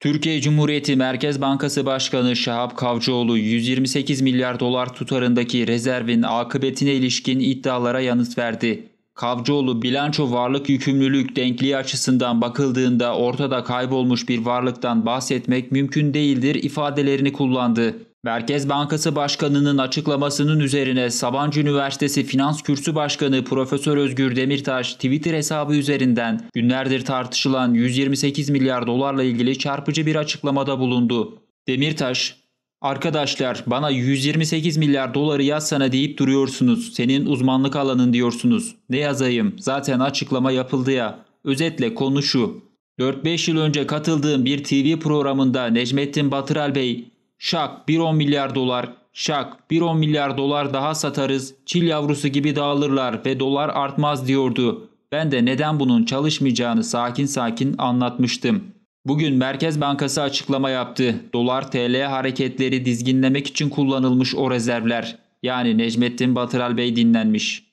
Türkiye Cumhuriyeti Merkez Bankası Başkanı Şahap Kavcıoğlu 128 milyar dolar tutarındaki rezervin akıbetine ilişkin iddialara yanıt verdi. Kavcıoğlu bilanço varlık yükümlülük denkliği açısından bakıldığında ortada kaybolmuş bir varlıktan bahsetmek mümkün değildir ifadelerini kullandı. Merkez Bankası Başkanı'nın açıklamasının üzerine Sabancı Üniversitesi Finans Kürsü Başkanı Profesör Özgür Demirtaş Twitter hesabı üzerinden günlerdir tartışılan 128 milyar dolarla ilgili çarpıcı bir açıklamada bulundu. Demirtaş, Arkadaşlar bana 128 milyar doları yazsana deyip duruyorsunuz. Senin uzmanlık alanın diyorsunuz. Ne yazayım? Zaten açıklama yapıldı ya. Özetle konu şu. 4-5 yıl önce katıldığım bir TV programında Necmettin Batıral Bey şak 1-10 milyar dolar, şak 1-10 milyar dolar daha satarız, çil yavrusu gibi dağılırlar ve dolar artmaz diyordu. Ben de neden bunun çalışmayacağını sakin sakin anlatmıştım. Bugün Merkez Bankası açıklama yaptı. Dolar TL hareketleri dizginlemek için kullanılmış o rezervler. Yani Necmettin Batıral Bey dinlenmiş.